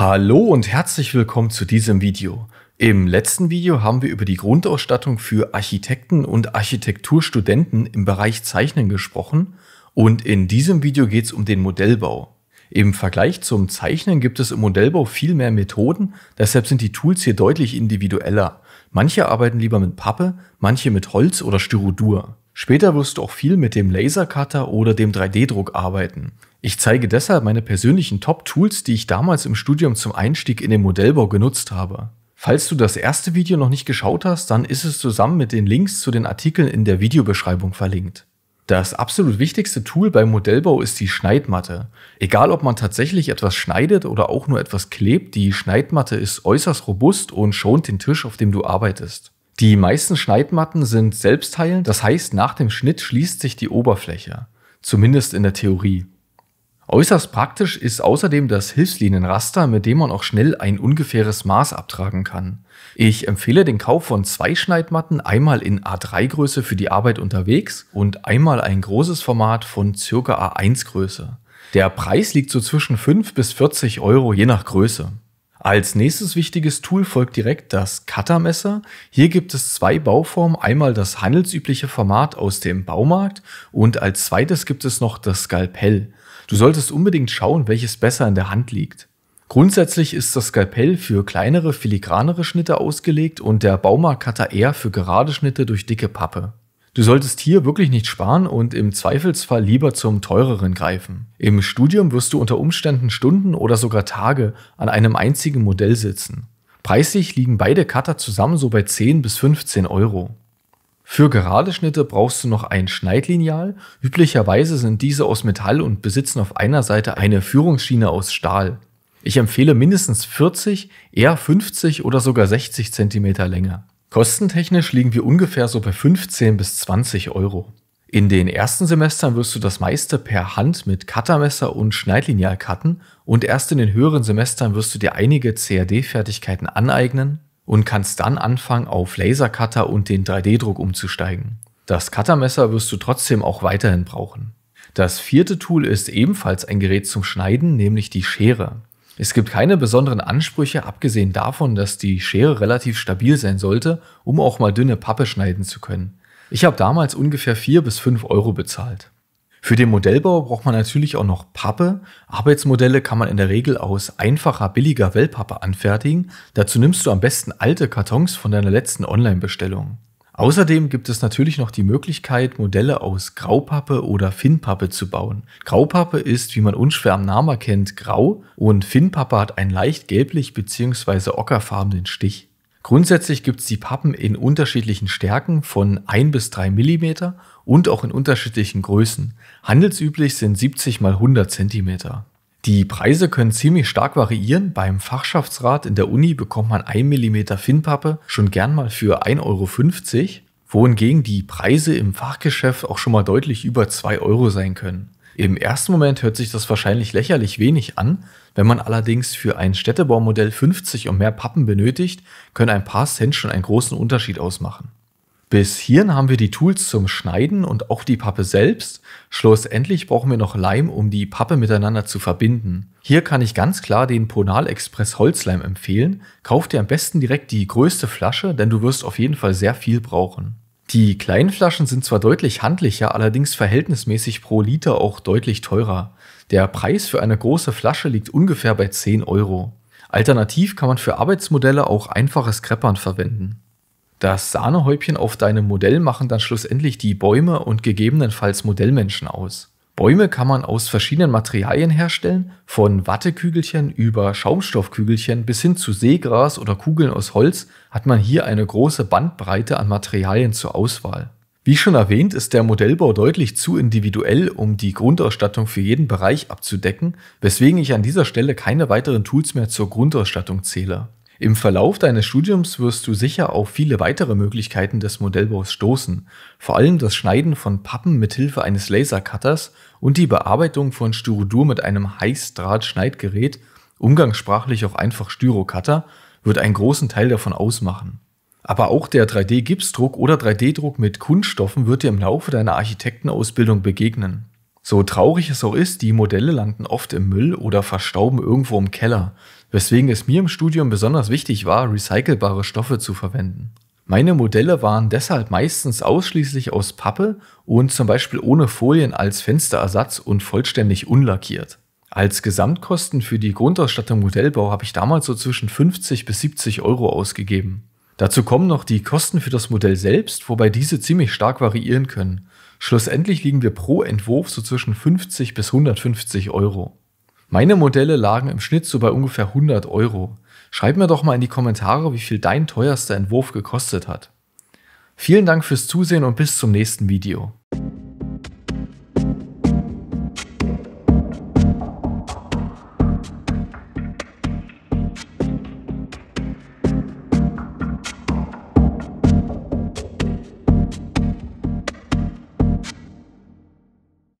Hallo und herzlich willkommen zu diesem Video. Im letzten Video haben wir über die Grundausstattung für Architekten und Architekturstudenten im Bereich Zeichnen gesprochen und in diesem Video geht es um den Modellbau. Im Vergleich zum Zeichnen gibt es im Modellbau viel mehr Methoden, deshalb sind die Tools hier deutlich individueller. Manche arbeiten lieber mit Pappe, manche mit Holz oder Styrodur. Später wirst du auch viel mit dem Lasercutter oder dem 3D-Druck arbeiten. Ich zeige deshalb meine persönlichen Top-Tools, die ich damals im Studium zum Einstieg in den Modellbau genutzt habe. Falls du das erste Video noch nicht geschaut hast, dann ist es zusammen mit den Links zu den Artikeln in der Videobeschreibung verlinkt. Das absolut wichtigste Tool beim Modellbau ist die Schneidmatte. Egal ob man tatsächlich etwas schneidet oder auch nur etwas klebt, die Schneidmatte ist äußerst robust und schont den Tisch, auf dem du arbeitest. Die meisten Schneidmatten sind selbstheilend, das heißt, nach dem Schnitt schließt sich die Oberfläche, zumindest in der Theorie. Äußerst praktisch ist außerdem das Hilfslinienraster, mit dem man auch schnell ein ungefähres Maß abtragen kann. Ich empfehle den Kauf von zwei Schneidmatten, einmal in A3 Größe für die Arbeit unterwegs und einmal ein großes Format von ca. A1 Größe. Der Preis liegt so zwischen 5 bis 40 Euro je nach Größe. Als nächstes wichtiges Tool folgt direkt das Cuttermesser. Hier gibt es zwei Bauformen, einmal das handelsübliche Format aus dem Baumarkt und als zweites gibt es noch das Skalpell. Du solltest unbedingt schauen, welches besser in der Hand liegt. Grundsätzlich ist das Skalpell für kleinere, filigranere Schnitte ausgelegt und der Baumarktcutter eher für gerade Schnitte durch dicke Pappe. Du solltest hier wirklich nicht sparen und im Zweifelsfall lieber zum teureren greifen. Im Studium wirst du unter Umständen Stunden oder sogar Tage an einem einzigen Modell sitzen. Preislich liegen beide Cutter zusammen so bei 10 bis 15 Euro. Für gerade Schnitte brauchst du noch ein Schneidlineal. Üblicherweise sind diese aus Metall und besitzen auf einer Seite eine Führungsschiene aus Stahl. Ich empfehle mindestens 40, eher 50 oder sogar 60 cm Länge. Kostentechnisch liegen wir ungefähr so bei 15 bis 20 Euro. In den ersten Semestern wirst du das meiste per Hand mit Cuttermesser und Schneidlinial cutten und erst in den höheren Semestern wirst du dir einige CAD-Fertigkeiten aneignen und kannst dann anfangen, auf Lasercutter und den 3D-Druck umzusteigen. Das Cuttermesser wirst du trotzdem auch weiterhin brauchen. Das vierte Tool ist ebenfalls ein Gerät zum Schneiden, nämlich die Schere. Es gibt keine besonderen Ansprüche, abgesehen davon, dass die Schere relativ stabil sein sollte, um auch mal dünne Pappe schneiden zu können. Ich habe damals ungefähr 4 bis 5 Euro bezahlt. Für den Modellbau braucht man natürlich auch noch Pappe. Arbeitsmodelle kann man in der Regel aus einfacher, billiger Wellpappe anfertigen. Dazu nimmst du am besten alte Kartons von deiner letzten Online-Bestellung. Außerdem gibt es natürlich noch die Möglichkeit, Modelle aus Graupappe oder Finnpappe zu bauen. Graupappe ist, wie man unschwer am Namen erkennt, grau und Finnpappe hat einen leicht gelblich bzw. ockerfarbenen Stich. Grundsätzlich gibt es die Pappen in unterschiedlichen Stärken von 1 bis 3 mm und auch in unterschiedlichen Größen. Handelsüblich sind 70 x 100 cm. Die Preise können ziemlich stark variieren. Beim Fachschaftsrat in der Uni bekommt man 1 mm Finnpappe schon gern mal für 1,50 Euro, wohingegen die Preise im Fachgeschäft auch schon mal deutlich über 2 Euro sein können. Im ersten Moment hört sich das wahrscheinlich lächerlich wenig an. Wenn man allerdings für ein Städtebaumodell 50 und mehr Pappen benötigt, können ein paar Cent schon einen großen Unterschied ausmachen. Bis hierhin haben wir die Tools zum Schneiden und auch die Pappe selbst. Schlussendlich brauchen wir noch Leim, um die Pappe miteinander zu verbinden. Hier kann ich ganz klar den Ponal Express Holzleim empfehlen. Kauf dir am besten direkt die größte Flasche, denn du wirst auf jeden Fall sehr viel brauchen. Die kleinen Flaschen sind zwar deutlich handlicher, allerdings verhältnismäßig pro Liter auch deutlich teurer. Der Preis für eine große Flasche liegt ungefähr bei 10 Euro. Alternativ kann man für Arbeitsmodelle auch einfaches Kreppern verwenden. Das Sahnehäubchen auf deinem Modell machen dann schlussendlich die Bäume und gegebenenfalls Modellmenschen aus. Bäume kann man aus verschiedenen Materialien herstellen, von Wattekügelchen über Schaumstoffkügelchen bis hin zu Seegras oder Kugeln aus Holz hat man hier eine große Bandbreite an Materialien zur Auswahl. Wie schon erwähnt, ist der Modellbau deutlich zu individuell, um die Grundausstattung für jeden Bereich abzudecken, weswegen ich an dieser Stelle keine weiteren Tools mehr zur Grundausstattung zähle. Im Verlauf deines Studiums wirst du sicher auf viele weitere Möglichkeiten des Modellbaus stoßen, vor allem das Schneiden von Pappen mit Hilfe eines Lasercutters und die Bearbeitung von Styrodur mit einem Heißdraht-Schneidgerät, umgangssprachlich auch einfach Styrocutter, wird einen großen Teil davon ausmachen. Aber auch der 3D-Gipsdruck oder 3D-Druck mit Kunststoffen wird dir im Laufe deiner Architektenausbildung begegnen. So traurig es auch ist, die Modelle landen oft im Müll oder verstauben irgendwo im Keller, weswegen es mir im Studium besonders wichtig war, recycelbare Stoffe zu verwenden. Meine Modelle waren deshalb meistens ausschließlich aus Pappe und zum Beispiel ohne Folien als Fensterersatz und vollständig unlackiert. Als Gesamtkosten für die Grundausstattung Modellbau habe ich damals so zwischen 50 bis 70 Euro ausgegeben. Dazu kommen noch die Kosten für das Modell selbst, wobei diese ziemlich stark variieren können. Schlussendlich liegen wir pro Entwurf so zwischen 50 bis 150 Euro. Meine Modelle lagen im Schnitt so bei ungefähr 100 Euro. Schreib mir doch mal in die Kommentare, wie viel dein teuerster Entwurf gekostet hat. Vielen Dank fürs Zusehen und bis zum nächsten Video.